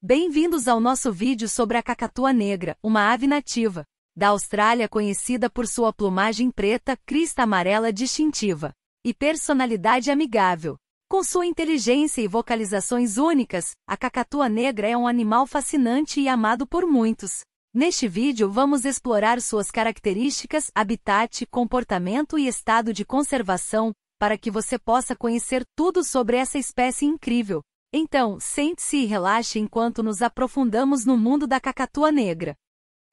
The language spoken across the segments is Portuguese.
Bem-vindos ao nosso vídeo sobre a cacatua negra, uma ave nativa da Austrália conhecida por sua plumagem preta, crista amarela distintiva e personalidade amigável. Com sua inteligência e vocalizações únicas, a cacatua negra é um animal fascinante e amado por muitos. Neste vídeo vamos explorar suas características, habitat, comportamento e estado de conservação, para que você possa conhecer tudo sobre essa espécie incrível. Então, sente-se e relaxe enquanto nos aprofundamos no mundo da cacatua negra.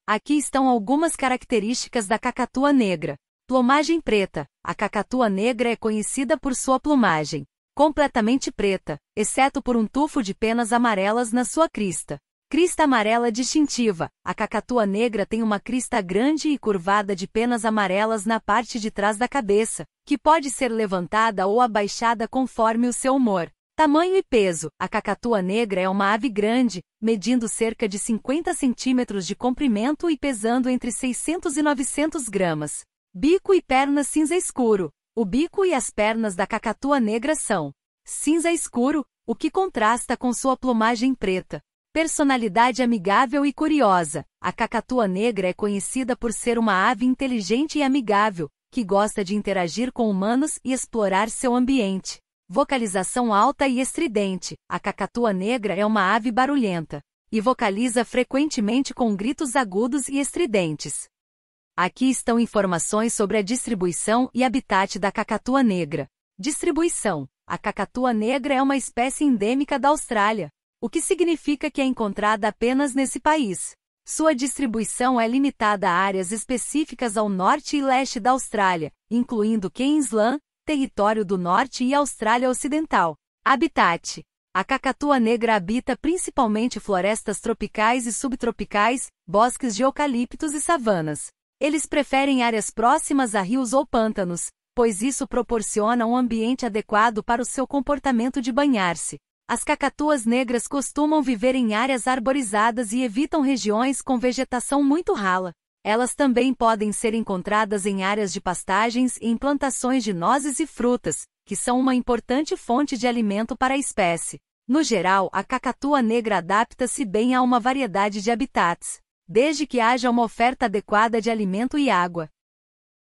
Aqui estão algumas características da cacatua negra. Plumagem preta. A cacatua negra é conhecida por sua plumagem completamente preta, exceto por um tufo de penas amarelas na sua crista. Crista amarela distintiva. A cacatua negra tem uma crista grande e curvada de penas amarelas na parte de trás da cabeça, que pode ser levantada ou abaixada conforme o seu humor. Tamanho e peso: a cacatua negra é uma ave grande, medindo cerca de 50 centímetros de comprimento e pesando entre 600 e 900 gramas. Bico e pernas cinza escuro: o bico e as pernas da cacatua negra são cinza escuro, o que contrasta com sua plumagem preta. Personalidade amigável e curiosa: a cacatua negra é conhecida por ser uma ave inteligente e amigável, que gosta de interagir com humanos e explorar seu ambiente. Vocalização alta e estridente. A cacatua negra é uma ave barulhenta e vocaliza frequentemente com gritos agudos e estridentes. Aqui estão informações sobre a distribuição e habitat da cacatua negra. Distribuição: A cacatua negra é uma espécie endêmica da Austrália, o que significa que é encontrada apenas nesse país. Sua distribuição é limitada a áreas específicas ao norte e leste da Austrália, incluindo Queensland, Território do Norte e Austrália Ocidental. Habitat: A cacatua negra habita principalmente florestas tropicais e subtropicais, bosques de eucaliptos e savanas. Eles preferem áreas próximas a rios ou pântanos, pois isso proporciona um ambiente adequado para o seu comportamento de banhar-se. As cacatuas negras costumam viver em áreas arborizadas e evitam regiões com vegetação muito rala. Elas também podem ser encontradas em áreas de pastagens e em plantações de nozes e frutas, que são uma importante fonte de alimento para a espécie. No geral, a cacatua negra adapta-se bem a uma variedade de habitats, desde que haja uma oferta adequada de alimento e água.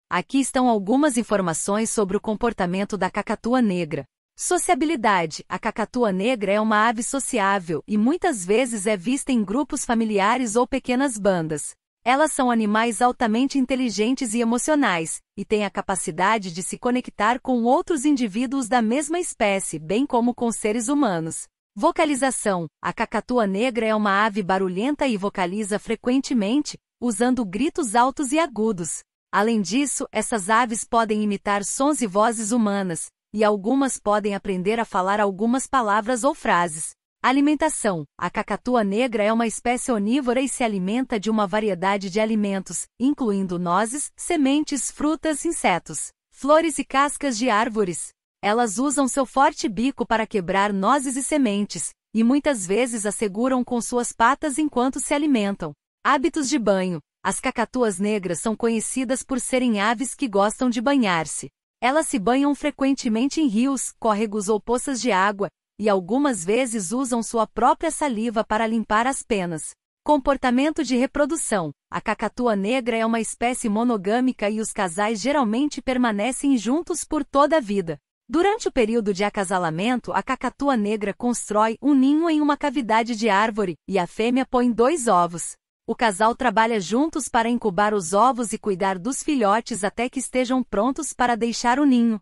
Aqui estão algumas informações sobre o comportamento da cacatua negra. Sociabilidade. A cacatua negra é uma ave sociável e muitas vezes é vista em grupos familiares ou pequenas bandas. Elas são animais altamente inteligentes e emocionais, e têm a capacidade de se conectar com outros indivíduos da mesma espécie, bem como com seres humanos. Vocalização: A cacatua negra é uma ave barulhenta e vocaliza frequentemente, usando gritos altos e agudos. Além disso, essas aves podem imitar sons e vozes humanas, e algumas podem aprender a falar algumas palavras ou frases. Alimentação: A cacatua negra é uma espécie onívora e se alimenta de uma variedade de alimentos, incluindo nozes, sementes, frutas, insetos, flores e cascas de árvores. Elas usam seu forte bico para quebrar nozes e sementes, e muitas vezes as seguram com suas patas enquanto se alimentam. Hábitos de banho: As cacatuas negras são conhecidas por serem aves que gostam de banhar-se. Elas se banham frequentemente em rios, córregos ou poças de água, e algumas vezes usam sua própria saliva para limpar as penas. Comportamento de reprodução: A cacatua negra é uma espécie monogâmica e os casais geralmente permanecem juntos por toda a vida. Durante o período de acasalamento, a cacatua negra constrói um ninho em uma cavidade de árvore e a fêmea põe dois ovos. O casal trabalha juntos para incubar os ovos e cuidar dos filhotes até que estejam prontos para deixar o ninho.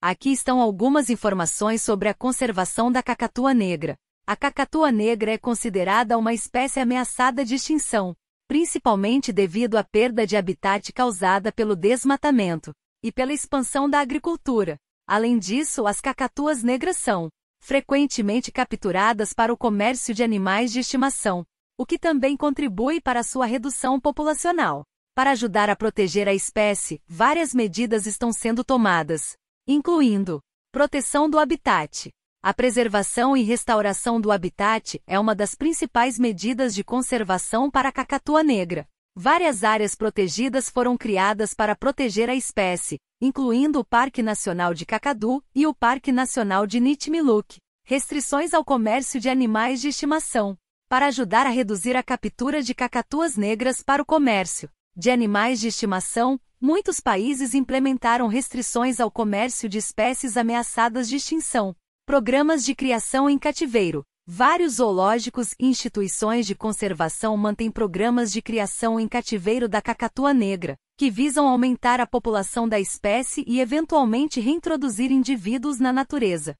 Aqui estão algumas informações sobre a conservação da cacatua negra. A cacatua negra é considerada uma espécie ameaçada de extinção, principalmente devido à perda de habitat causada pelo desmatamento e pela expansão da agricultura. Além disso, as cacatuas negras são frequentemente capturadas para o comércio de animais de estimação, o que também contribui para sua redução populacional. Para ajudar a proteger a espécie, várias medidas estão sendo tomadas, incluindo proteção do habitat. A preservação e restauração do habitat é uma das principais medidas de conservação para a cacatua negra. Várias áreas protegidas foram criadas para proteger a espécie, incluindo o Parque Nacional de Cacadu e o Parque Nacional de Nitmiluk. Restrições ao comércio de animais de estimação para ajudar a reduzir a captura de cacatuas negras para o comércio de animais de estimação, muitos países implementaram restrições ao comércio de espécies ameaçadas de extinção, programas de criação em cativeiro. Vários zoológicos e instituições de conservação mantêm programas de criação em cativeiro da cacatua negra, que visam aumentar a população da espécie e eventualmente reintroduzir indivíduos na natureza.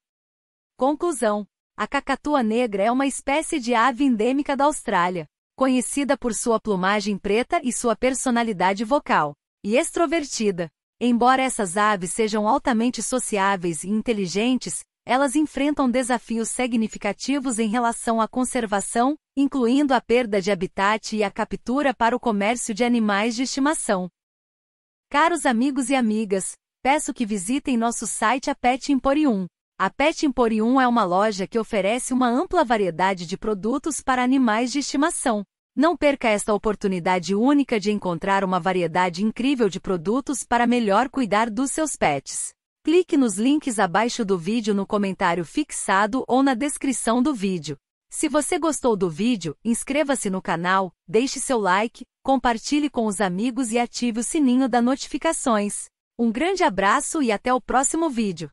Conclusão: A cacatua negra é uma espécie de ave endêmica da Austrália, conhecida por sua plumagem preta e sua personalidade vocal, e extrovertida. Embora essas aves sejam altamente sociáveis e inteligentes, elas enfrentam desafios significativos em relação à conservação, incluindo a perda de habitat e a captura para o comércio de animais de estimação. Caros amigos e amigas, peço que visitem nosso site a Pet Emporium a Pet Emporium é uma loja que oferece uma ampla variedade de produtos para animais de estimação. Não perca esta oportunidade única de encontrar uma variedade incrível de produtos para melhor cuidar dos seus pets. Clique nos links abaixo do vídeo no comentário fixado ou na descrição do vídeo. Se você gostou do vídeo, inscreva-se no canal, deixe seu like, compartilhe com os amigos e ative o sininho das notificações. Um grande abraço e até o próximo vídeo.